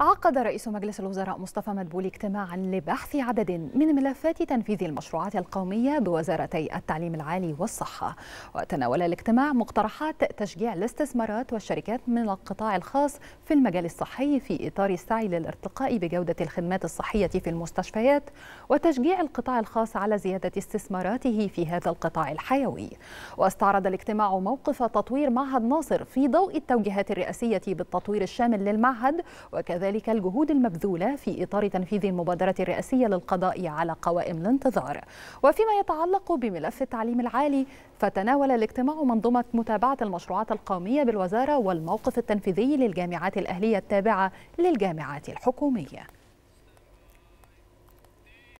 عقد رئيس مجلس الوزراء مصطفى مدبولي اجتماعا لبحث عدد من ملفات تنفيذ المشروعات القومية بوزارتي التعليم العالي والصحة وتناول الاجتماع مقترحات تشجيع الاستثمارات والشركات من القطاع الخاص في المجال الصحي في إطار السعي للارتقاء بجودة الخدمات الصحية في المستشفيات وتشجيع القطاع الخاص على زيادة استثماراته في هذا القطاع الحيوي واستعرض الاجتماع موقف تطوير معهد ناصر في ضوء التوجيهات الرئاسية بالتطوير الشامل للمعهد وكذلك ذلك الجهود المبذولة في إطار تنفيذ المبادرة الرئاسية للقضاء على قوائم الانتظار وفيما يتعلق بملف التعليم العالي فتناول الاجتماع منظومة متابعة المشروعات القومية بالوزارة والموقف التنفيذي للجامعات الأهلية التابعة للجامعات الحكومية